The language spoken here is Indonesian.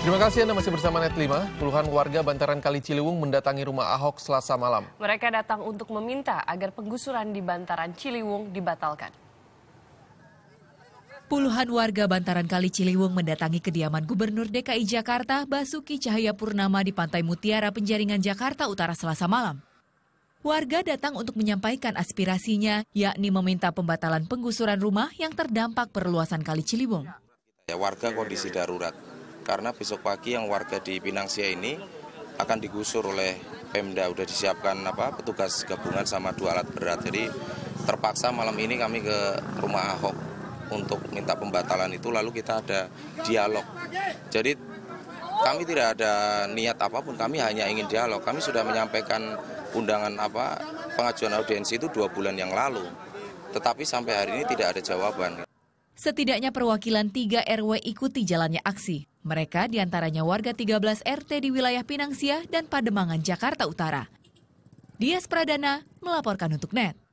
Terima kasih Anda masih bersama Net 5. Puluhan warga Bantaran Kali Ciliwung mendatangi rumah Ahok selasa malam. Mereka datang untuk meminta agar penggusuran di Bantaran Ciliwung dibatalkan. Puluhan warga Bantaran Kali Ciliwung mendatangi kediaman Gubernur DKI Jakarta Basuki Cahayapurnama di Pantai Mutiara Penjaringan Jakarta Utara selasa malam. Warga datang untuk menyampaikan aspirasinya, yakni meminta pembatalan penggusuran rumah yang terdampak perluasan Kali Ciliwung. Ya, warga kondisi darurat, karena besok pagi yang warga di Pinangsia ini akan digusur oleh Pemda udah disiapkan apa petugas gabungan sama dua alat berat jadi terpaksa malam ini kami ke rumah Ahok untuk minta pembatalan itu lalu kita ada dialog jadi kami tidak ada niat apapun kami hanya ingin dialog kami sudah menyampaikan undangan apa pengajuan audiensi itu dua bulan yang lalu tetapi sampai hari ini tidak ada jawaban Setidaknya perwakilan tiga RW ikuti jalannya aksi. Mereka diantaranya warga 13 RT di wilayah Pinangsia dan Pademangan, Jakarta Utara. Dias Pradana melaporkan untuk NET.